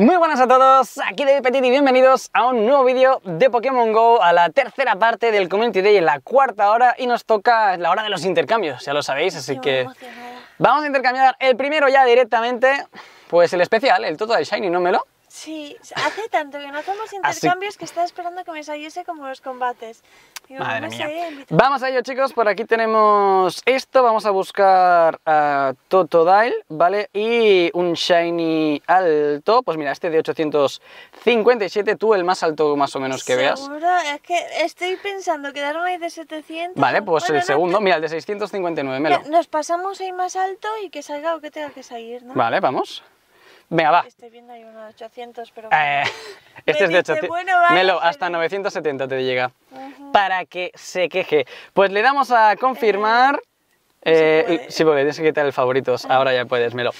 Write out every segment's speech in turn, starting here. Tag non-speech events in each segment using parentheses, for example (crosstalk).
Muy buenas a todos, aquí de Petit y bienvenidos a un nuevo vídeo de Pokémon GO, a la tercera parte del Community Day, la cuarta hora y nos toca la hora de los intercambios, ya lo sabéis, así que vamos a intercambiar el primero ya directamente, pues el especial, el todo de Shiny, ¿no, me lo Sí, hace tanto que no hacemos intercambios que estaba esperando que me saliese como los combates. vamos a ello, chicos. Por aquí tenemos esto. Vamos a buscar a Toto Totodile, ¿vale? Y un Shiny alto. Pues mira, este de 857. Tú el más alto, más o menos, que veas. Seguro, es que estoy pensando que darme de 700. Vale, pues el segundo. Mira, el de 659. Melo. Nos pasamos ahí más alto y que salga o que tenga que salir, ¿no? Vale, vamos. Venga, va. Estoy viendo ahí uno 800, pero... Eh, (laughs) este es de 800. Melo, hasta 970 te llega. Para que se queje. Pues le damos a confirmar. Eh, sí, porque tienes que quitar el favoritos. Ah. Ahora ya puedes, Melo.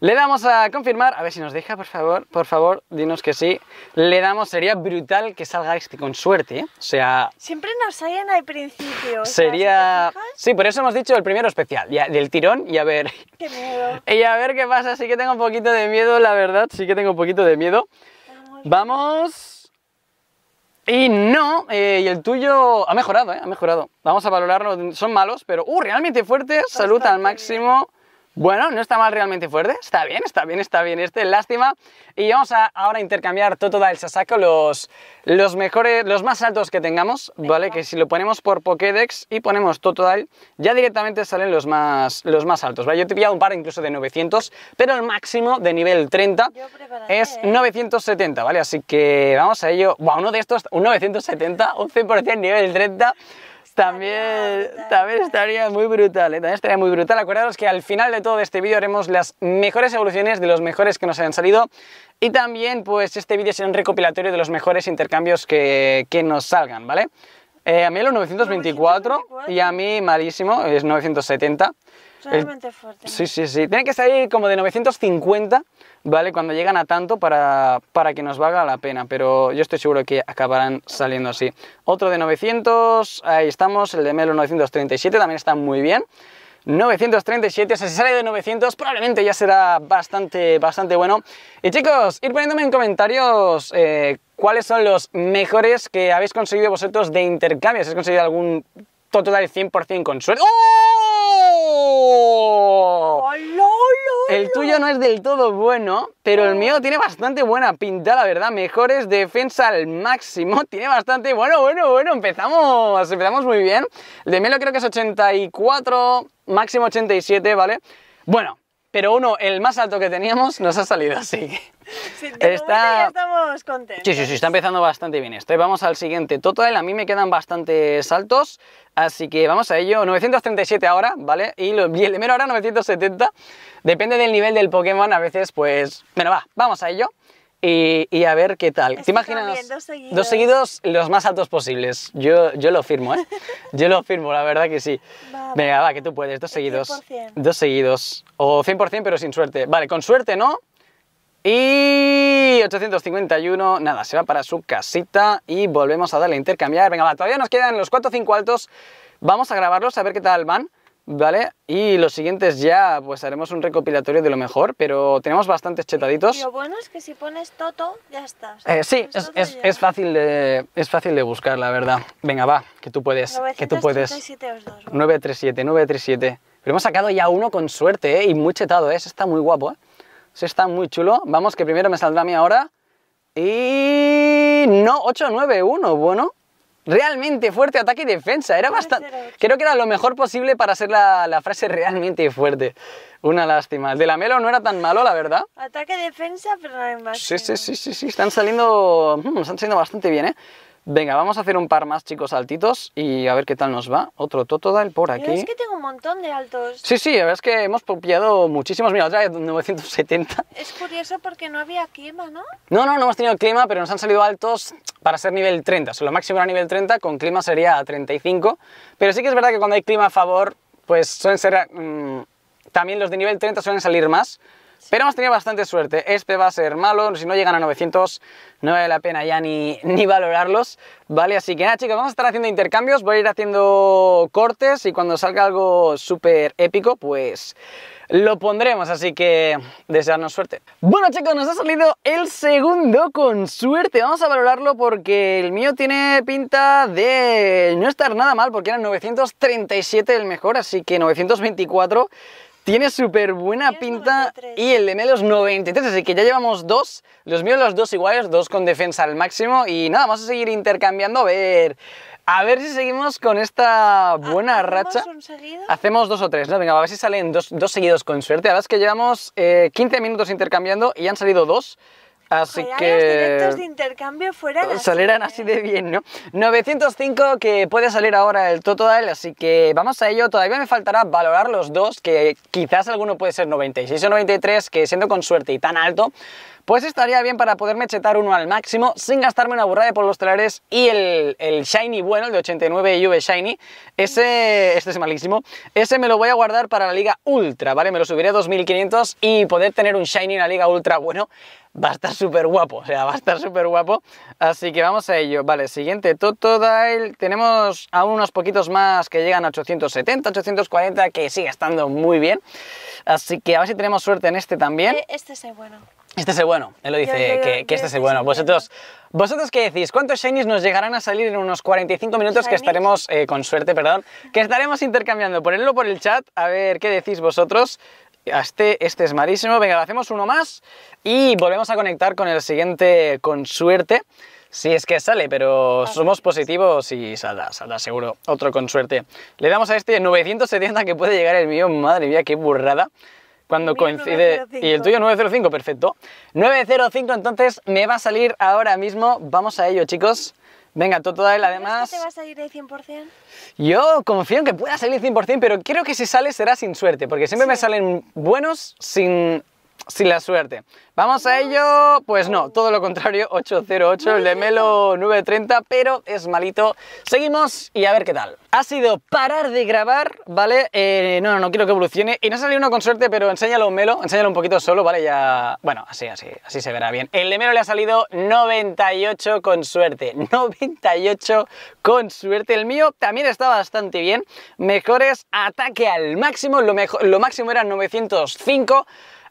Le damos a confirmar, a ver si nos deja, por favor, por favor, dinos que sí. Le damos, sería brutal que salga este con suerte, ¿eh? o sea... Siempre nos salen al principio. Sería... sí, por eso hemos dicho el primero especial, ya, del tirón y a ver... ¡Qué miedo! (laughs) Y a ver qué pasa, sí que tengo un poquito de miedo, la verdad, sí que tengo un poquito de miedo. Vamos... Y no, eh, y el tuyo ha mejorado, eh, ha mejorado. Vamos a valorarlo. Son malos, pero uh, realmente fuerte Salud al máximo. Bueno, no está mal realmente fuerte, está bien, está bien, está bien este, lástima. Y vamos a ahora intercambiar Totodile el Sasako, los, los mejores, los más altos que tengamos, ¿vale? Que si lo ponemos por Pokédex y ponemos Totodile, ya directamente salen los más, los más altos, ¿vale? Yo te he pillado un par incluso de 900, pero el máximo de nivel 30 es 970, ¿eh? ¿vale? Así que vamos a ello. Buah, uno de estos, un 970, un 100% nivel 30... También, estaría muy brutal, ¿eh? también estaría muy brutal. Acordaros que al final de todo este vídeo haremos las mejores evoluciones de los mejores que nos hayan salido y también pues este vídeo será un recopilatorio de los mejores intercambios que, nos salgan, ¿vale? Eh, a mí los 924, y a mí malísimo, es 970 fuerte. Sí, sí, sí. Tiene que salir como de 950, ¿vale? Cuando llegan a tanto para, que nos valga la pena, pero yo estoy seguro que acabarán saliendo así. Otro de 900, ahí estamos, el de Melo 937 también está muy bien. 937, o sea, si sale de 900 probablemente ya será bastante, bastante bueno. Y chicos, ir poniéndome en comentarios eh, cuáles son los mejores que habéis conseguido vosotros de intercambio, si habéis conseguido algún total 100% con suerte. ¡Oh! el tuyo no es del todo bueno, pero el mío tiene bastante buena pinta, la verdad. Mejores defensa al máximo. (laughs) Tiene bastante... Bueno, bueno, bueno, empezamos. Empezamos muy bien. El de Melo creo que es 84, máximo 87, ¿vale? Bueno, pero uno, el más alto que teníamos, nos ha salido así. Sí, (laughs) está... estamos contentos. Sí, sí, sí, está empezando bastante bien esto. ¿eh? Vamos al siguiente total, a mí me quedan bastantes altos, así que vamos a ello. 937 ahora, ¿vale? Y, lo, el primero ahora 970. Depende del nivel del Pokémon, a veces pues... Bueno, va, vamos a ello y, a ver qué tal. ¿Te imaginas? dos, seguidos. los más altos posibles. Yo, yo lo firmo, ¿eh? (laughs) yo lo firmo, la verdad que sí. Venga, va, que tú puedes. Dos seguidos. Dos seguidos. O 100% pero sin suerte. Vale, con suerte, ¿no? Y 851, nada, se va para su casita y volvemos a darle a intercambiar. Venga, va, todavía nos quedan los 4 o 5 altos. Vamos a grabarlos, a ver qué tal van. ¿vale? Y los siguientes ya, pues haremos un recopilatorio de lo mejor, pero tenemos bastantes chetaditos. Lo bueno es que si pones Toto, ya estás. Eh, sí, es, fácil de, es fácil de buscar, la verdad. Venga, va, que tú puedes. que tú puedes. 937, 937. Pero hemos sacado ya uno con suerte, ¿eh? Y muy chetado, ¿eh? está muy guapo, ¿eh? está muy chulo. Vamos, que primero me saldrá a mí ahora. Y... No, 891, bueno realmente fuerte ataque y defensa. Era bastante. Creo que era lo mejor posible para hacer la, frase realmente fuerte. Una lástima. El de la Melo no era tan malo, la verdad. Ataque, defensa, pero no más. Sí, sí, sí, sí, sí. Están saliendo. Mm, están saliendo bastante bien, ¿eh? Venga, vamos a hacer un par más, chicos, altitos y a ver qué tal nos va. Otro Totodile por aquí. es que tengo un montón de altos. Sí, sí, la verdad es que hemos pillado muchísimos. Mira, otra de 970. Es curioso porque no había clima, ¿no? No, no, no hemos tenido clima, pero nos han salido altos para ser nivel 30. O lo máximo era nivel 30, con clima sería 35. Pero sí que es verdad que cuando hay clima a favor, pues suelen ser... Mm, también los de nivel 30 suelen salir más, pero hemos tenido bastante suerte. Este va a ser malo. Si no llegan a 900, no vale la pena ya ni, (laughs) ni valorarlos. ¿Vale? Así que nada, chicos, vamos a estar haciendo intercambios. Voy a ir haciendo cortes y cuando salga algo súper épico, pues lo pondremos, así que desearnos suerte. Bueno chicos, nos ha salido el segundo con suerte, vamos a valorarlo porque el mío tiene pinta de no estar nada mal porque era 937 el mejor, así que 924 tiene súper buena pinta y el de los 93, así que ya llevamos dos, los míos los dos iguales, dos con defensa al máximo y nada, vamos a seguir intercambiando, a ver, a ver si seguimos con esta buena racha. Hacemos dos o tres, ¿no? Venga, a ver si salen dos, seguidos con suerte. La verdad es que llevamos 15 eh, minutos intercambiando y han salido dos. Así que... Los directos de intercambio fueran así, de ¿eh? bien, ¿no? 905 que puede salir ahora el total, así que vamos a ello. Todavía me faltará valorar los dos, que quizás alguno puede ser 96 o 93, que siendo con suerte y tan alto, pues estaría bien para poderme chetar uno al máximo sin gastarme una burrada por los telares y el, Shiny bueno, el de 89 UV Shiny, ese, este es malísimo, ese me lo voy a guardar para la Liga Ultra, ¿vale? Me lo subiré a 2500 y poder tener un Shiny en la Liga Ultra bueno va a estar súper guapo, o sea, va a estar súper guapo. Así que vamos a ello. Vale, siguiente Totodile. Tenemos a unos poquitos más que llegan a 870, 840, que sigue estando muy bien. Así que a ver si tenemos suerte en este también. Eh, este es bueno. Este es bueno, él lo dice, que, este es el bueno. Vosotros, ¿Vosotros qué decís? ¿Cuántos shinies nos llegarán a salir en unos 45 pues minutos que estaremos, eh, con suerte, perdón, que estaremos intercambiando? Ponedlo por el chat, a ver qué decís vosotros. Este, este es malísimo. Venga, hacemos uno más y volvemos a conectar con el siguiente con suerte. Si es que sale, pero ah, somos positivos y saldrá, saldrá seguro. Otro con suerte. Le damos a este 970 que puede llegar el mío. Madre mía, qué burrada cuando coincide. Y el tuyo 905, perfecto. 905 entonces me va a salir ahora mismo. Vamos a ello, chicos. Venga, tú además... ¿Crees que va a salir de 100%? Yo confío en que pueda salir de 100%, pero creo que si sale será sin suerte, porque siempre me salen buenos sin sin la suerte. ¿Vamos a ello? Pues no, todo lo contrario, 808, el de Melo 930, pero es malito. Seguimos y a ver qué tal. Ha sido parar de grabar, ¿vale? Eh, no, no, no quiero que evolucione. Y no salido uno con suerte, pero enséñalo Melo, enséñalo un poquito solo, ¿vale? Ya, bueno, así, así, así se verá bien. El de Melo le ha salido 98 con suerte, 98 con suerte. El mío también está bastante bien. Mejores ataque al máximo, lo, mejor, lo máximo era 905.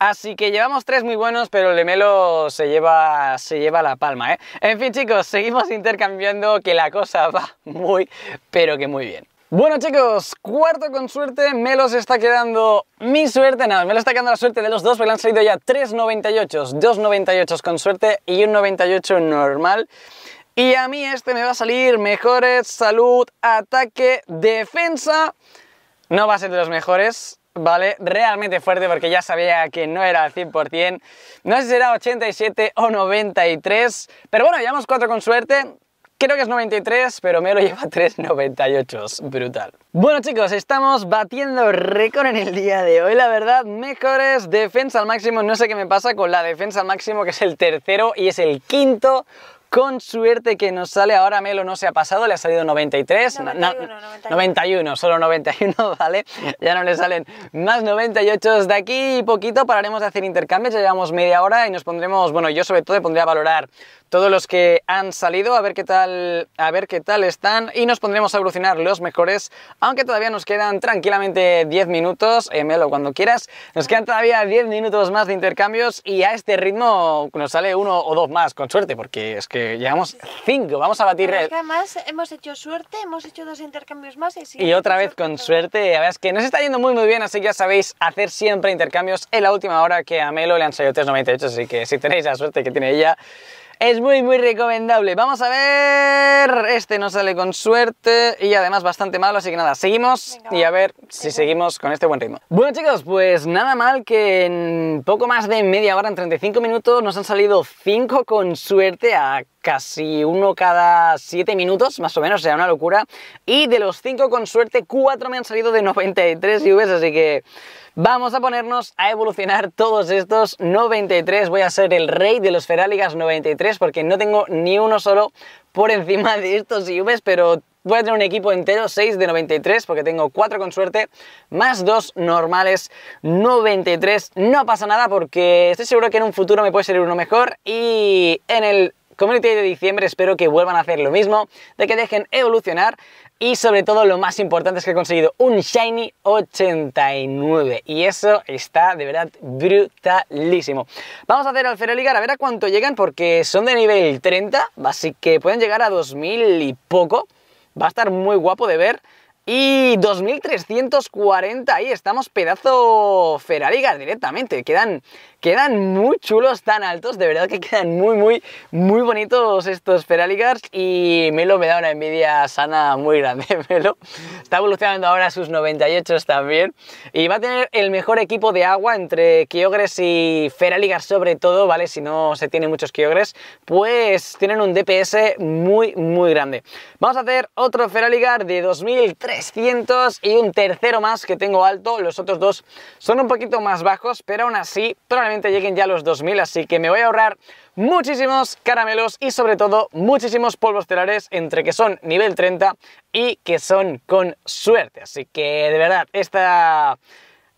Así que llevamos tres muy buenos, pero el se lleva, se lleva la palma, ¿eh? En fin, chicos, seguimos intercambiando que la cosa (laughs) va muy, pero que muy bien. Bueno chicos, cuarto con suerte, Melos está quedando mi suerte, nada, no, me lo está quedando la suerte de los dos, porque le han salido ya 3.98, 2.98 con suerte y un 98 normal. Y a mí este me va a salir mejores, salud, ataque, defensa. No va a ser de los mejores, ¿vale? Realmente fuerte porque ya sabía que no era al 100%. No sé si era 87 o 93, pero bueno, llevamos 4 con suerte. Creo que es 93, pero me lo lleva 3,98. (laughs) Brutal. Bueno chicos, estamos batiendo récord en el día de hoy. La verdad, mejores defensa al máximo. No sé qué me pasa con la defensa al máximo, que es el tercero y es el quinto con suerte que nos sale, ahora Melo no se ha pasado, le ha salido 93, 91, solo 91, (laughs) ¿vale? Ya no le salen más 98 de aquí y poquito pararemos de hacer intercambios, ya llevamos media hora y nos pondremos, bueno, yo sobre todo pondría pondré a valorar todos los que han salido, a ver qué tal, a ver qué tal están y nos pondremos a evolucionar los mejores, aunque todavía nos quedan tranquilamente 10 minutos, eh, Melo, cuando quieras, nos quedan todavía 10 minutos más de intercambios y a este ritmo nos sale uno o dos más, con suerte, porque es que llegamos cinco, vamos a batir... Es además hemos hecho suerte, hemos hecho dos intercambios más y, y otra vez con suerte, a ver, es que nos está yendo muy muy bien, así que ya sabéis, hacer siempre intercambios en la última hora que a Melo le han salido 3.98, así que si tenéis la suerte que tiene ella es muy muy recomendable. Vamos a ver, este no sale con suerte y además bastante malo, así que nada, seguimos y a ver si seguimos con este buen ritmo. Bueno chicos, pues nada mal que en poco más de media hora, en 35 minutos, nos han salido 5 con suerte a casi uno cada 7 minutos, más o menos, o sea, una locura. Y de los 5 con suerte, 4 me han salido de 93 UVs, así que Vamos a ponernos a evolucionar todos estos 93. Voy a ser el rey de los Feráligas 93 porque no tengo ni uno solo por encima de estos IVs, pero voy a tener un equipo entero, 6 de 93, porque tengo 4 con suerte, más 2 normales, 93. No pasa nada porque estoy seguro que en un futuro me puede salir uno mejor y en el Community de diciembre espero que vuelvan a hacer lo mismo, de que dejen evolucionar y sobre todo lo más importante es que he conseguido un Shiny 89 y eso está de verdad brutalísimo. Vamos a hacer al Feraligar a ver a cuánto llegan porque son de nivel 30, así que pueden llegar a 2000 y poco. Va a estar muy guapo de ver. Y 2340, ahí estamos, pedazo Feraligar directamente. Quedan Quedan muy chulos tan altos, de verdad que quedan muy, muy, muy bonitos estos Feraligars, y Melo me da una envidia sana muy grande, (laughs) Melo. Está evolucionando ahora sus 98 también y va a tener el mejor equipo de agua entre Kyogres y Feraligars sobre todo, ¿vale? Si no se tienen muchos Kyogres, pues tienen un DPS muy, muy grande. Vamos a hacer otro Feraligar de 2300 y un tercero más que tengo alto, los otros dos son un poquito más bajos, pero aún así lleguen ya los 2000, así que me voy a ahorrar muchísimos caramelos y sobre todo muchísimos polvos telares entre que son nivel 30 y que son con suerte. Así que de verdad, esta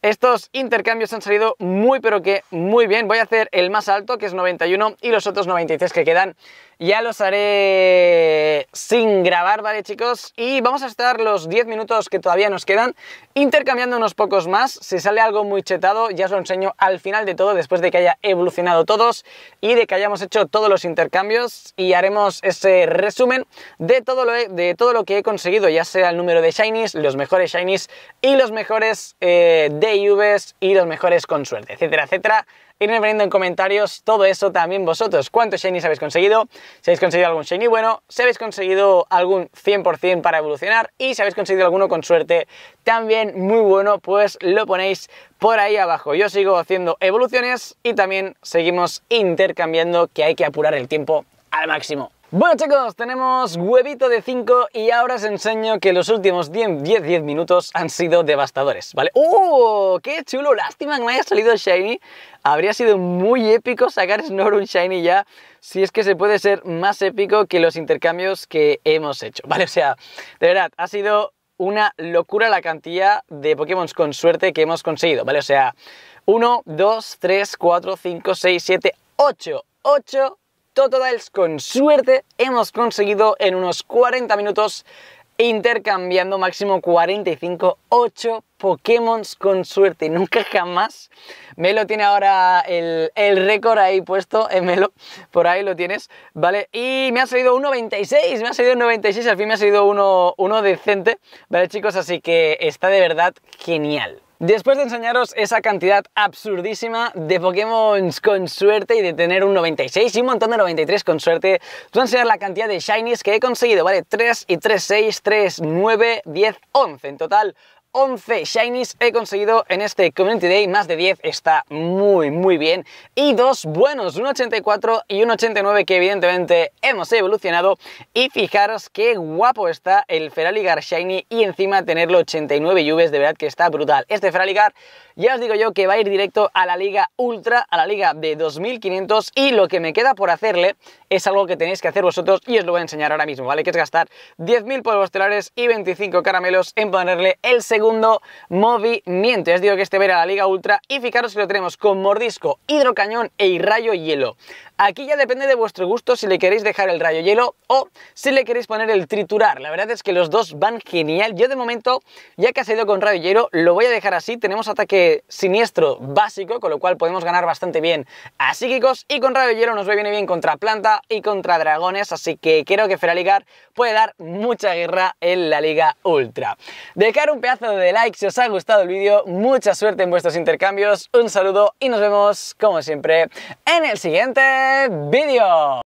estos intercambios han salido muy pero que muy bien. Voy a hacer el más alto que es 91 y los otros 93 que quedan ya los haré sin grabar, ¿vale chicos? Y vamos a estar los 10 minutos que todavía nos quedan intercambiando unos pocos más. Si sale algo muy chetado ya os lo enseño al final de todo después de que haya evolucionado todos y de que hayamos hecho todos los intercambios y haremos ese resumen de todo lo, de todo lo que he conseguido, ya sea el número de shinies, los mejores shinies y los mejores eh, de y los mejores con suerte, etcétera, etcétera. Irme poniendo en comentarios todo eso también vosotros. ¿Cuántos shinies habéis conseguido? Si habéis conseguido algún shiny bueno, si habéis conseguido algún 100% para evolucionar y si habéis conseguido alguno con suerte también muy bueno, pues lo ponéis por ahí abajo. Yo sigo haciendo evoluciones y también seguimos intercambiando que hay que apurar el tiempo al máximo. Bueno chicos, tenemos huevito de 5 y ahora os enseño que los últimos 10-10 10 minutos han sido devastadores, ¿vale? ¡Uh! ¡Qué chulo! Lástima que no haya salido Shiny. Habría sido muy épico sacar Snor un Shiny ya, si es que se puede ser más épico que los intercambios que hemos hecho, ¿vale? O sea, de verdad, ha sido una locura la cantidad de Pokémon con suerte que hemos conseguido, ¿vale? O sea, 1, 2, 3, 4, 5, 6, 7, 8. 8 Totodiles con suerte hemos conseguido en unos 40 minutos intercambiando máximo 45, 8 Pokémon con suerte. Nunca jamás. Melo tiene ahora el, récord ahí puesto, en eh, Melo, por ahí lo tienes, ¿vale? Y me ha salido 96, me ha salido 96, al fin me ha salido uno, uno decente, ¿vale chicos? Así que está de verdad genial. Después de enseñaros esa cantidad absurdísima de Pokémon con suerte y de tener un 96 y un montón de 93 con suerte, os voy a enseñar la cantidad de Shinies que he conseguido, ¿vale? 3 y 3, 6, 3, 9, 10, 11. En total, 11 shinies he conseguido en este Community Day, más de 10 está muy muy bien y dos buenos, un 84 y un 89 que evidentemente hemos evolucionado y fijaros qué guapo está el Feraligar Shiny y encima tenerlo 89 UVs, de verdad que está brutal. Este Feraligar ya os digo yo que va a ir directo a la Liga Ultra, a la Liga de 2500 y lo que me queda por hacerle es algo que tenéis que hacer vosotros y os lo voy a enseñar ahora mismo, ¿vale? Que es gastar 10.000 polvos telares y 25 caramelos en ponerle el segundo movimiento. Ya os digo que este verá la Liga Ultra y fijaros que lo tenemos con mordisco, hidrocañón e rayo hielo. Aquí ya depende de vuestro gusto si le queréis dejar el rayo hielo o si le queréis poner el triturar. La verdad es que los dos van genial. Yo de momento, ya que ha salido con rayo hielo, lo voy a dejar así. Tenemos ataque siniestro básico, con lo cual podemos ganar bastante bien a psíquicos y con rayo hielo nos va bien bien contra planta y contra Dragones, así que creo que Feraligar puede dar mucha guerra en la Liga Ultra. Dejar un pedazo de like si os ha gustado el vídeo, mucha suerte en vuestros intercambios, un saludo y nos vemos como siempre en el siguiente vídeo.